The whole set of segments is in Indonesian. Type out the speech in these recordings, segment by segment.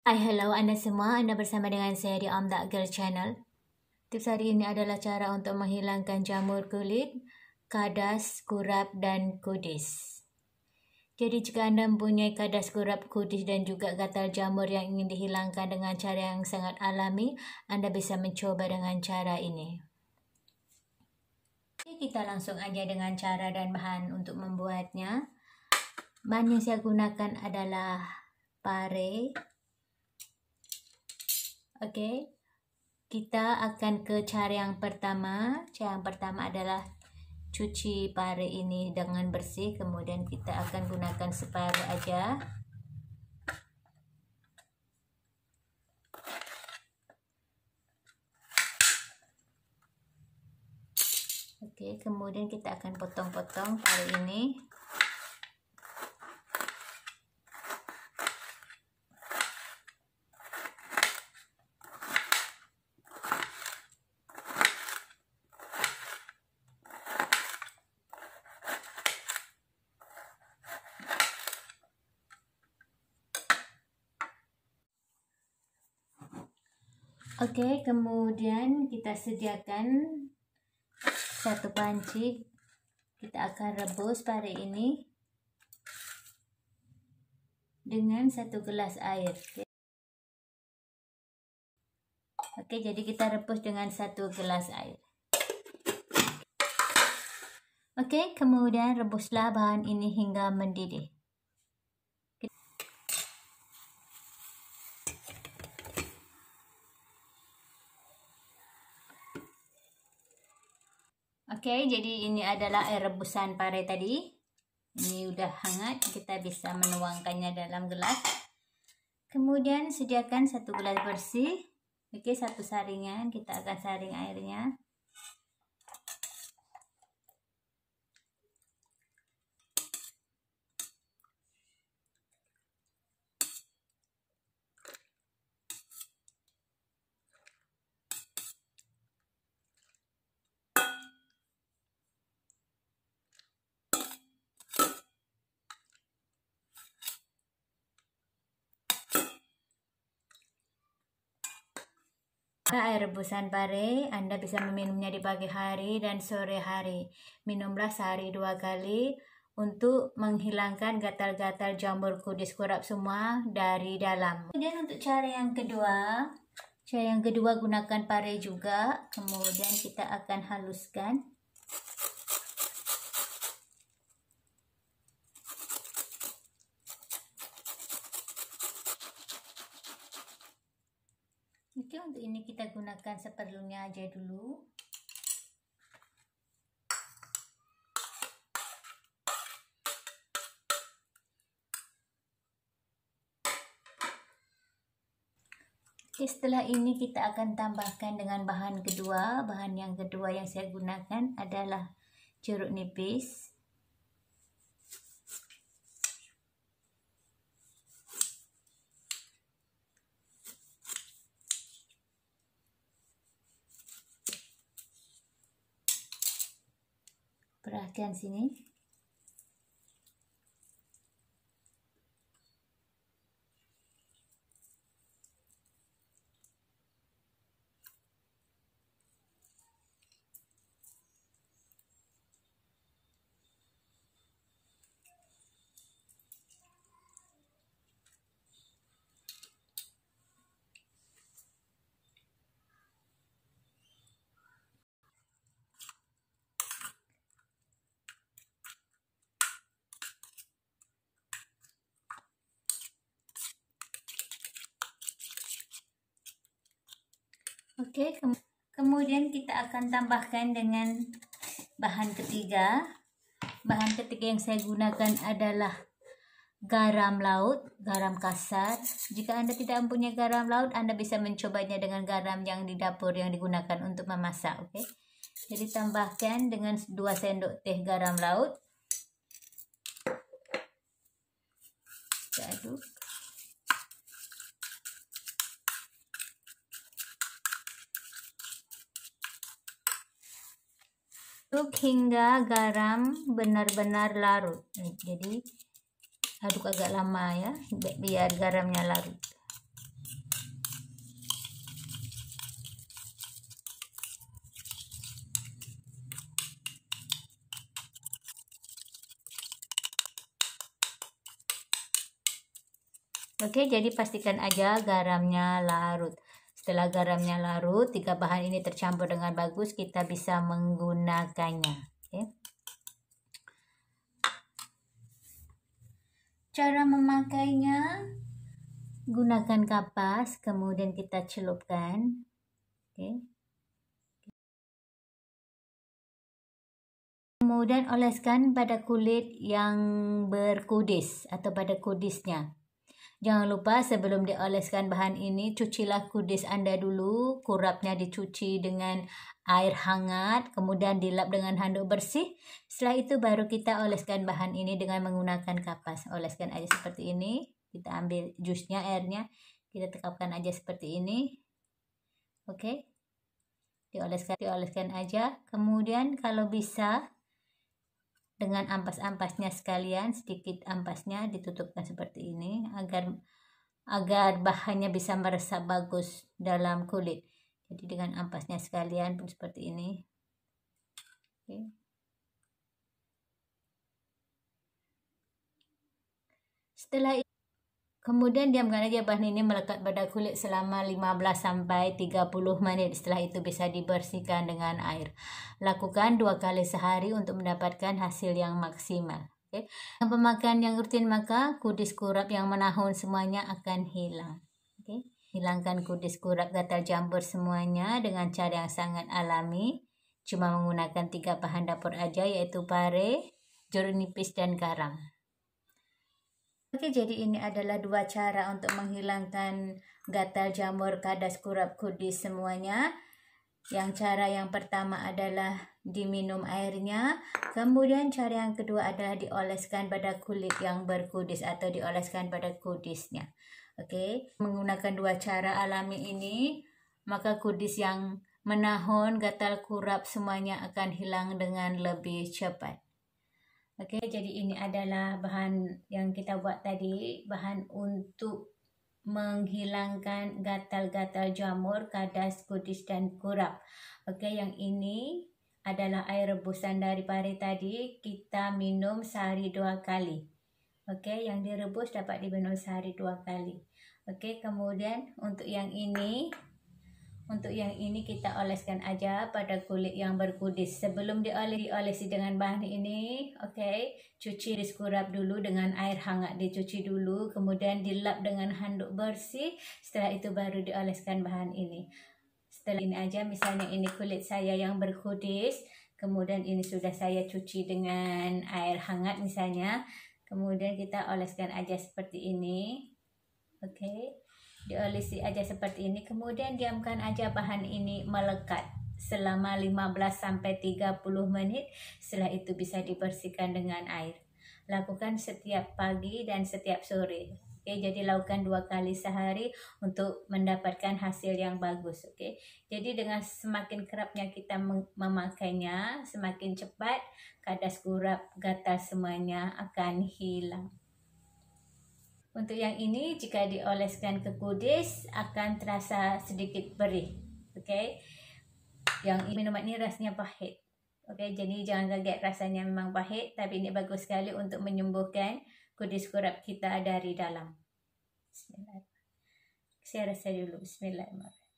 Hai, hello anda semua. Anda bersama dengan saya di Om That Girl Channel. Tips hari ini adalah cara untuk menghilangkan jamur kulit, kadas, kurap dan kudis. Jadi jika anda mempunyai kadas kurap kudis dan juga gatal jamur yang ingin dihilangkan dengan cara yang sangat alami, anda bisa mencoba dengan cara ini. Jadi kita langsung aja dengan cara dan bahan untuk membuatnya. Bahan yang saya gunakan adalah pare, Oke, okay? kita akan ke cara yang pertama. Cara yang pertama adalah cuci pare ini dengan bersih, kemudian kita akan gunakan separuh aja. Oke, kemudian kita akan potong-potong pare ini. Oke, kemudian kita sediakan satu panci. Kita akan rebus pare ini dengan satu gelas air. Oke. Oke, jadi kita rebus dengan satu gelas air. Oke, kemudian rebuslah bahan ini hingga mendidih. Oke, jadi ini adalah air rebusan pare tadi. Ini udah hangat, kita bisa menuangkannya dalam gelas. Kemudian sediakan satu gelas bersih. Oke, satu saringan, kita akan saring airnya. Air rebusan pare Anda bisa meminumnya di pagi hari dan sore hari. Minumlah sehari dua kali untuk menghilangkan gatal-gatal jamur kudis kurap semua dari dalam. Kemudian untuk cara yang kedua, cara yang kedua gunakan pare juga. Kemudian kita akan haluskan. Untuk ini kita gunakan seperlunya aja dulu. Oke, setelah ini kita akan tambahkan dengan bahan kedua. Bahan yang kedua yang saya gunakan adalah jeruk nipis. perhatian sini Oke, ke kemudian kita akan tambahkan dengan bahan ketiga. Bahan ketiga yang saya gunakan adalah garam laut, garam kasar. Jika Anda tidak mempunyai garam laut, Anda bisa mencobanya dengan garam yang di dapur yang digunakan untuk memasak, oke? Okay? Jadi tambahkan dengan 2 sendok teh garam laut. Kita aduk. aduk hingga garam benar-benar larut jadi aduk agak lama ya biar garamnya larut Oke, jadi pastikan aja garamnya larut. Setelah garamnya larut, tiga bahan ini tercampur dengan bagus, kita bisa menggunakannya. Okay. Cara memakainya, gunakan kapas, kemudian kita celupkan. Okay. Kemudian oleskan pada kulit yang berkudis atau pada kudisnya. Jangan lupa sebelum dioleskan bahan ini, cucilah kudis Anda dulu. Kurapnya dicuci dengan air hangat, kemudian dilap dengan handuk bersih. Setelah itu baru kita oleskan bahan ini dengan menggunakan kapas. Oleskan aja seperti ini. Kita ambil jusnya, airnya. Kita tekapkan aja seperti ini. Oke. Dioleskan, dioleskan aja. Kemudian kalau bisa dengan ampas-ampasnya sekalian sedikit ampasnya ditutupkan seperti ini agar agar bahannya bisa meresap bagus dalam kulit jadi dengan ampasnya sekalian pun seperti ini oke setelah Kemudian diamkan aja bahan ini melekat pada kulit selama 15 sampai 30 menit. Setelah itu bisa dibersihkan dengan air. Lakukan dua kali sehari untuk mendapatkan hasil yang maksimal. Okay. Pemakaian yang rutin maka kudis kurap yang menahun semuanya akan hilang. Okay. Hilangkan kudis kurap gatal jambur semuanya dengan cara yang sangat alami. Cuma menggunakan tiga bahan dapur aja yaitu pare, jeruk nipis, dan garam. Oke, jadi ini adalah dua cara untuk menghilangkan gatal jamur kadas kurap kudis semuanya. Yang cara yang pertama adalah diminum airnya. Kemudian cara yang kedua adalah dioleskan pada kulit yang berkudis atau dioleskan pada kudisnya. Oke, menggunakan dua cara alami ini, maka kudis yang menahun gatal kurap semuanya akan hilang dengan lebih cepat. Okey, jadi ini adalah bahan yang kita buat tadi, bahan untuk menghilangkan gatal-gatal jamur, kadas, kudis dan kurap. Okey, yang ini adalah air rebusan dari pare tadi, kita minum sehari dua kali. Okey, yang direbus dapat diminum sehari dua kali. Okey, kemudian untuk yang ini Untuk yang ini kita oleskan aja pada kulit yang berkudis. Sebelum dioles, diolesi dengan bahan ini, oke. Okay? Cuci diskurap dulu dengan air hangat, dicuci dulu, kemudian dilap dengan handuk bersih. Setelah itu baru dioleskan bahan ini. Setelah ini aja, misalnya ini kulit saya yang berkudis, kemudian ini sudah saya cuci dengan air hangat misalnya. Kemudian kita oleskan aja seperti ini. Oke. Okay? diolesi aja seperti ini kemudian diamkan aja bahan ini melekat selama 15 sampai 30 menit setelah itu bisa dibersihkan dengan air lakukan setiap pagi dan setiap sore Oke, jadi lakukan dua kali sehari untuk mendapatkan hasil yang bagus. Oke, jadi dengan semakin kerapnya kita memakainya, semakin cepat kadas kurap gatal semuanya akan hilang. Untuk yang ini jika dioleskan ke kudis akan terasa sedikit perih. Oke. Yang minuman ini rasanya pahit. Oke, jadi jangan kaget rasanya memang pahit tapi ini bagus sekali untuk menyembuhkan kudis kurap kita dari dalam. Bismillahirrahmanirrahim. Saya rasa dulu bismillahirrahmanirrahim.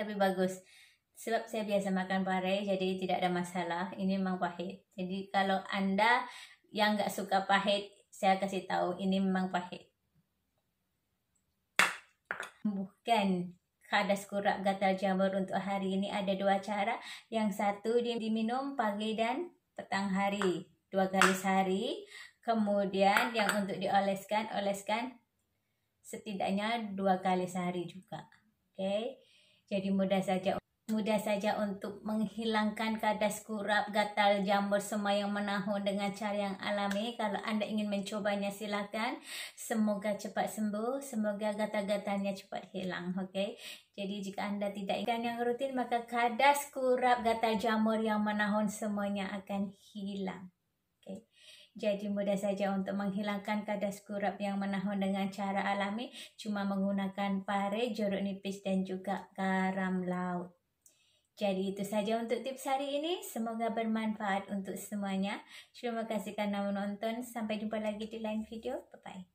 tapi bagus. Sebab saya biasa makan pare, jadi tidak ada masalah. Ini memang pahit. Jadi kalau Anda yang nggak suka pahit, saya kasih tahu ini memang pahit. Bukan Kadas kurak gatal jamur untuk hari ini ada dua cara. Yang satu diminum pagi dan petang hari. Dua kali sehari. Kemudian yang untuk dioleskan, oleskan setidaknya dua kali sehari juga. Oke. Okay? Jadi mudah saja mudah saja untuk menghilangkan kadas kurap, gatal, jamur semua yang menahun dengan cara yang alami. Kalau anda ingin mencobanya silakan. Semoga cepat sembuh, semoga gatal-gatalnya cepat hilang, Okay. Jadi jika anda tidak ingin yang rutin maka kadas kurap, gatal jamur yang menahun semuanya akan hilang. Okey. Jadi mudah saja untuk menghilangkan kadas kurap yang menahun dengan cara alami cuma menggunakan pare, jeruk nipis dan juga garam laut. Jadi itu saja untuk tips hari ini. Semoga bermanfaat untuk semuanya. Terima kasih karena menonton. Sampai jumpa lagi di lain video. Bye-bye.